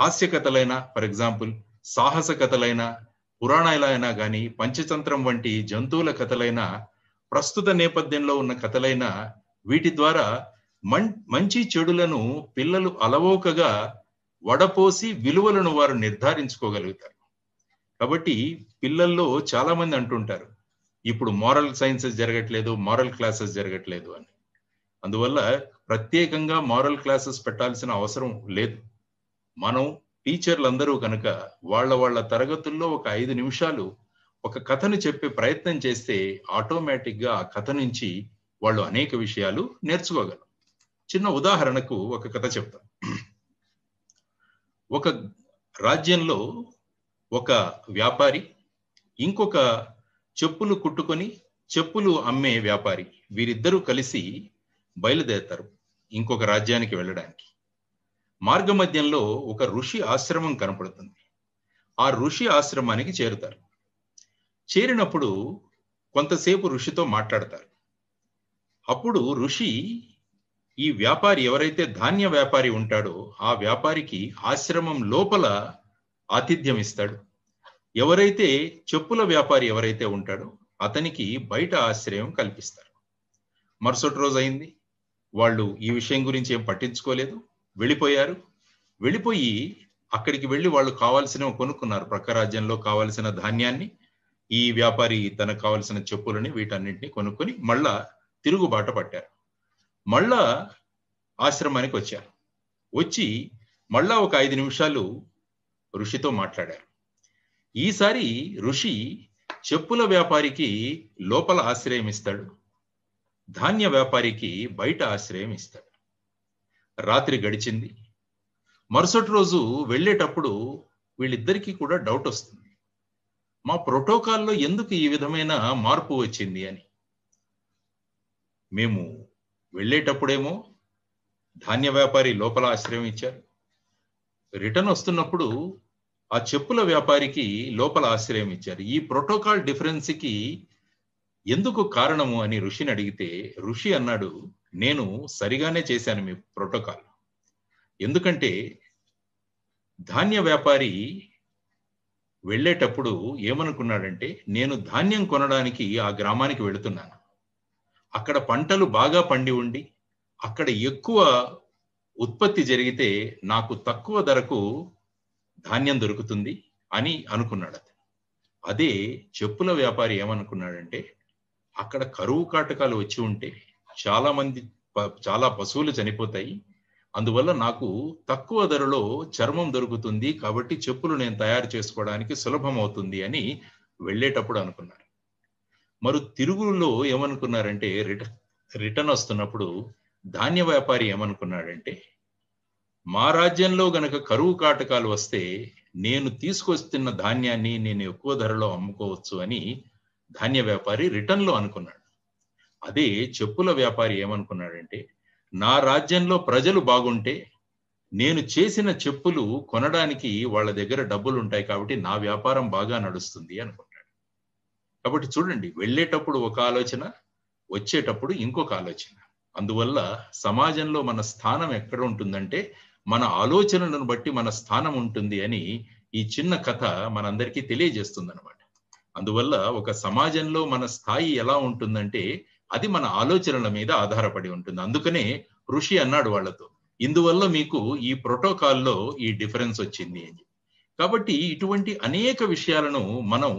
హాస్య కథలైనా for example సాహస కథలైనా పురాణాలైనా గాని పంచతంత్రం వంటి జంతువుల కథలైనా ప్రస్తుత నేపథ్యంలో ఉన్న కథలైనా వీటి ద్వారా మం మంచి చెడులను పిల్లలు అలవోకగా వడపోసి విలువలను వారు నిర్ధారించుకోగలుగుతారు కాబట్టి పిల్లల్లో చాలా మంది అంటుంటారు ఇప్పుడు మారల్ సైన్సెస్ జరగట్లేదు మారల్ క్లాసెస్ జరగట్లేదు అని అందువల్ల ప్రత్యేకంగా మారల్ క్లాసెస్ పెట్టాల్సిన అవసరం లేదు మనం టీచర్లందరూ కనుక వాళ్ళ వాళ్ళ తరగతుల్లో ఒక ఐదు నిమిషాలు ఒక కథను చెప్పే ప్రయత్నం చేస్తే ఆటోమేటిక్గా ఆ కథ నుంచి వాళ్ళు అనేక విషయాలు నేర్చుకోగలరు చిన్న ఉదాహరణకు ఒక కథ చెప్తాను ఒక రాజ్యంలో ఒక వ్యాపారి ఇంకొక చెప్పులు కుట్టుకొని చెప్పులు అమ్మే వ్యాపారి వీరిద్దరూ కలిసి బయలుదేరతారు ఇంకొక రాజ్యానికి వెళ్ళడానికి మార్గమధ్యంలో ఒక ఋషి ఆశ్రమం కనపడుతుంది ఆ ఋషి ఆశ్రమానికి చేరుతారు చేరినప్పుడు కొంతసేపు ఋషితో మాట్లాడతారు అప్పుడు ఋషి ఈ వ్యాపారి ఎవరైతే ధాన్య వ్యాపారి ఉంటాడో ఆ వ్యాపారికి ఆశ్రమం లోపల ఆతిథ్యం ఇస్తాడు ఎవరైతే చెప్పుల వ్యాపారి ఎవరైతే ఉంటాడో అతనికి బయట ఆశ్రయం కల్పిస్తారు మరుసటి రోజు అయింది వాళ్ళు ఈ విషయం గురించి ఏం పట్టించుకోలేదు వెళ్ళిపోయారు వెళ్ళిపోయి అక్కడికి వెళ్ళి వాళ్ళు కావాల్సినవి కొనుక్కున్నారు ప్రక్క రాజ్యంలో కావాల్సిన ధాన్యాన్ని ఈ వ్యాపారి తనకు కావాల్సిన చెప్పులని వీటన్నింటినీ కొనుక్కొని మళ్ళా తిరుగుబాట పట్టారు మళ్ళా ఆశ్రమానికి వచ్చారు వచ్చి మళ్ళా ఒక ఐదు నిమిషాలు ఋషితో మాట్లాడారు ఈసారి ఋషి చెప్పుల వ్యాపారికి లోపల ఆశ్రయం ఇస్తాడు ధాన్య వ్యాపారికి బయట ఆశ్రయం ఇస్తాడు రాత్రి గడిచింది మరుసటి రోజు వెళ్ళేటప్పుడు వీళ్ళిద్దరికీ కూడా డౌట్ వస్తుంది మా ప్రోటోకాల్లో ఎందుకు ఈ విధమైన మార్పు వచ్చింది అని మేము వెళ్ళేటప్పుడేమో ధాన్య వ్యాపారి లోపల ఆశ్రయం ఇచ్చారు రిటర్న్ వస్తున్నప్పుడు ఆ చెప్పుల వ్యాపారికి లోపల ఆశ్రయం ఇచ్చారు ఈ ప్రోటోకాల్ డిఫరెన్స్కి ఎందుకు కారణము అని ఋషిని అడిగితే ఋషి అన్నాడు నేను సరిగానే చేశాను మీ ప్రోటోకాల్ ఎందుకంటే ధాన్య వ్యాపారి వెళ్ళేటప్పుడు ఏమనుకున్నాడంటే నేను ధాన్యం కొనడానికి ఆ గ్రామానికి వెళుతున్నాను అక్కడ పంటలు బాగా పండి ఉండి అక్కడ ఎక్కువ ఉత్పత్తి జరిగితే నాకు తక్కువ ధరకు ధాన్యం దొరుకుతుంది అని అనుకున్నాడు అదే చెప్పుల వ్యాపారి ఏమనుకున్నాడంటే అక్కడ కరువు కాటకాలు వచ్చి ఉంటే చాలా మంది చాలా పశువులు చనిపోతాయి అందువల్ల నాకు తక్కువ ధరలో చర్మం దొరుకుతుంది కాబట్టి చెప్పులు నేను తయారు చేసుకోవడానికి సులభం అవుతుంది అని వెళ్ళేటప్పుడు అనుకున్నారు మరి తిరుగులో ఏమనుకున్నారంటే రిటర్న్ వస్తున్నప్పుడు ధాన్య వ్యాపారి ఏమనుకున్నాడంటే మా రాజ్యంలో గనక కరువు కాటకాలు వస్తే నేను తీసుకొస్తున్న ధాన్యాన్ని నేను ఎక్కువ ధరలో అమ్ముకోవచ్చు అని ధాన్య వ్యాపారి రిటర్న్లో అనుకున్నాడు అదే చెప్పుల వ్యాపారి ఏమనుకున్నాడంటే నా రాజ్యంలో ప్రజలు బాగుంటే నేను చేసిన చెప్పులు కొనడానికి వాళ్ళ దగ్గర డబ్బులు ఉంటాయి కాబట్టి నా వ్యాపారం బాగా నడుస్తుంది అనుకుంటాడు కాబట్టి చూడండి వెళ్ళేటప్పుడు ఒక ఆలోచన వచ్చేటప్పుడు ఇంకొక ఆలోచన అందువల్ల సమాజంలో మన స్థానం ఎక్కడ ఉంటుందంటే మన ఆలోచనలను బట్టి మన స్థానం ఉంటుంది అని ఈ చిన్న కథ మనందరికీ తెలియజేస్తుంది అనమాట అందువల్ల ఒక సమాజంలో మన స్థాయి ఎలా ఉంటుందంటే అది మన ఆలోచనల మీద ఆధారపడి ఉంటుంది అందుకనే ఋషి అన్నాడు వాళ్ళతో ఇందువల్ల మీకు ఈ ప్రోటోకాల్లో ఈ డిఫరెన్స్ వచ్చింది అని కాబట్టి ఇటువంటి అనేక విషయాలను మనం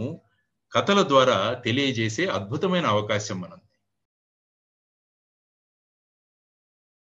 కథల ద్వారా తెలియజేసే అద్భుతమైన అవకాశం మనం